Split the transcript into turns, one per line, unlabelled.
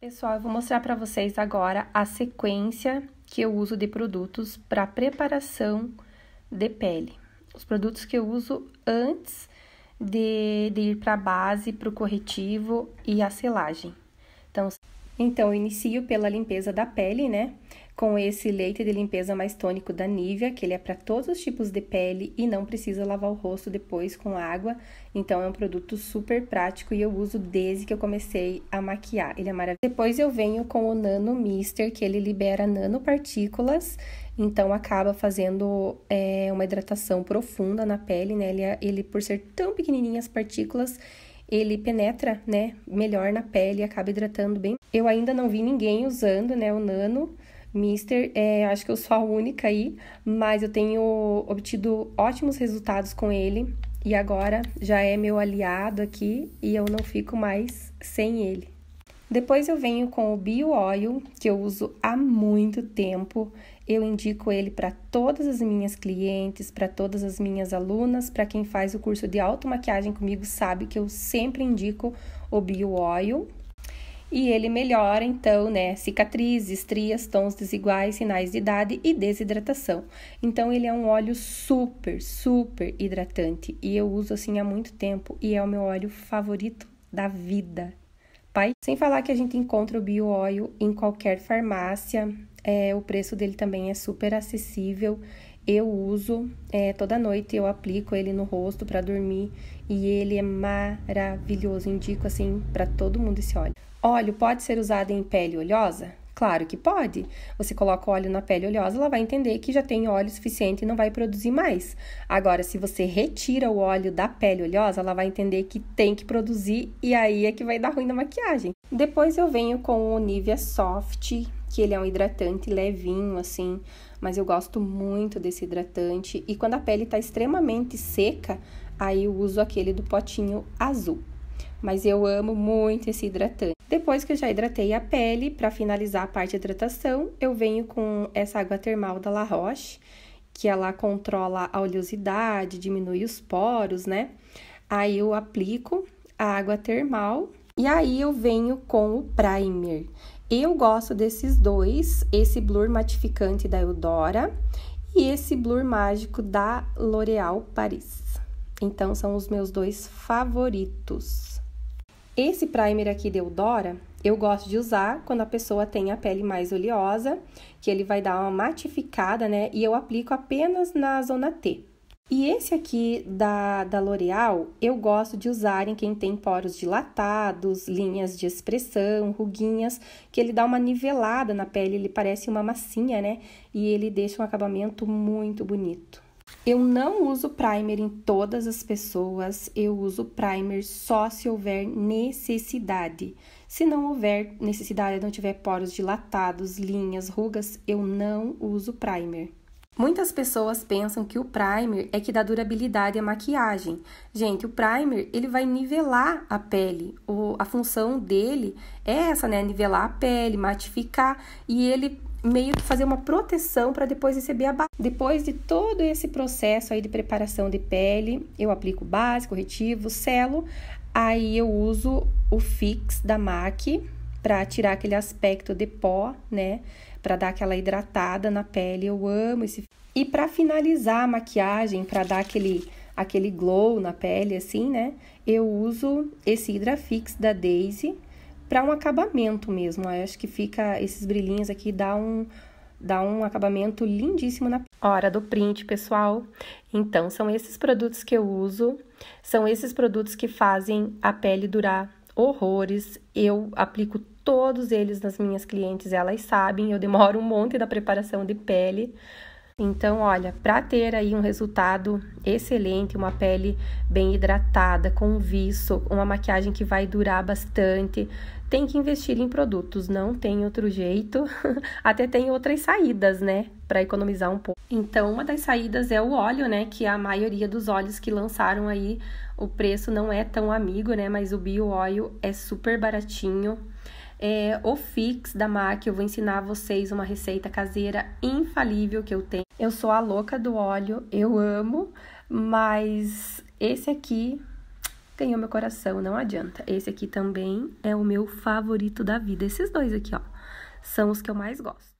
Pessoal, eu vou mostrar para vocês agora a sequência que eu uso de produtos para preparação de pele. Os produtos que eu uso antes de, de ir para a base, para o corretivo e a selagem. Então, então, eu inicio pela limpeza da pele, né? com esse leite de limpeza mais tônico da Nivea, que ele é para todos os tipos de pele e não precisa lavar o rosto depois com água. Então é um produto super prático e eu uso desde que eu comecei a maquiar. Ele é maravilhoso. Depois eu venho com o Nano Mister, que ele libera nanopartículas, então acaba fazendo é, uma hidratação profunda na pele, né? Ele, é, ele por ser tão pequenininho as partículas, ele penetra, né, melhor na pele e acaba hidratando bem. Eu ainda não vi ninguém usando, né, o nano, Mister, é, acho que eu sou a única aí, mas eu tenho obtido ótimos resultados com ele e agora já é meu aliado aqui e eu não fico mais sem ele. Depois eu venho com o Bio Oil, que eu uso há muito tempo. Eu indico ele para todas as minhas clientes, para todas as minhas alunas, para quem faz o curso de automaquiagem comigo sabe que eu sempre indico o Bio Oil, e ele melhora então, né, cicatrizes, estrias, tons desiguais, sinais de idade e desidratação. Então ele é um óleo super, super hidratante e eu uso assim há muito tempo e é o meu óleo favorito da vida. Pai, sem falar que a gente encontra o Bio óleo em qualquer farmácia, é, o preço dele também é super acessível. Eu uso é, toda noite, eu aplico ele no rosto para dormir e ele é maravilhoso. Indico assim para todo mundo esse óleo. Óleo pode ser usado em pele oleosa? Claro que pode. Você coloca óleo na pele oleosa, ela vai entender que já tem óleo suficiente e não vai produzir mais. Agora, se você retira o óleo da pele oleosa, ela vai entender que tem que produzir e aí é que vai dar ruim na maquiagem. Depois eu venho com o Nivea Soft, que ele é um hidratante levinho assim, mas eu gosto muito desse hidratante e quando a pele está extremamente seca, aí eu uso aquele do potinho azul. Mas eu amo muito esse hidratante. Depois que eu já hidratei a pele, para finalizar a parte de hidratação, eu venho com essa água termal da La Roche, que ela controla a oleosidade, diminui os poros, né? Aí eu aplico a água termal e aí eu venho com o primer. Eu gosto desses dois, esse blur matificante da Eudora e esse blur mágico da L'Oréal Paris. Então são os meus dois favoritos. Esse primer aqui de Eudora, eu gosto de usar quando a pessoa tem a pele mais oleosa, que ele vai dar uma matificada, né? E eu aplico apenas na zona T. E esse aqui da, da L'Oreal, eu gosto de usar em quem tem poros dilatados, linhas de expressão, ruguinhas, que ele dá uma nivelada na pele, ele parece uma massinha, né? E ele deixa um acabamento muito bonito. Eu não uso primer em todas as pessoas, eu uso primer só se houver necessidade. Se não houver necessidade, não tiver poros dilatados, linhas, rugas, eu não uso primer. Muitas pessoas pensam que o primer é que dá durabilidade à maquiagem. Gente, o primer ele vai nivelar a pele. O, a função dele é essa, né? Nivelar a pele, matificar. E ele meio que fazer uma proteção para depois receber a base. Depois de todo esse processo aí de preparação de pele, eu aplico base, corretivo, selo, aí eu uso o fix da MAC para tirar aquele aspecto de pó, né? Para dar aquela hidratada na pele. Eu amo esse. E para finalizar a maquiagem, para dar aquele aquele glow na pele assim, né? Eu uso esse fix da Daisy para um acabamento mesmo. Eu acho que fica esses brilhinhos aqui dá um dá um acabamento lindíssimo na hora do print, pessoal. Então, são esses produtos que eu uso, são esses produtos que fazem a pele durar horrores. Eu aplico todos eles nas minhas clientes, elas sabem, eu demoro um monte da preparação de pele, então, olha, para ter aí um resultado excelente, uma pele bem hidratada, com viço, uma maquiagem que vai durar bastante, tem que investir em produtos, não tem outro jeito. Até tem outras saídas, né, para economizar um pouco. Então, uma das saídas é o óleo, né, que a maioria dos óleos que lançaram aí, o preço não é tão amigo, né, mas o bio óleo é super baratinho é, o Fix da MAC. Eu vou ensinar vocês uma receita caseira infalível que eu tenho. Eu sou a louca do óleo, eu amo, mas esse aqui ganhou meu coração, não adianta. Esse aqui também é o meu favorito da vida. Esses dois aqui, ó, são os que eu mais gosto.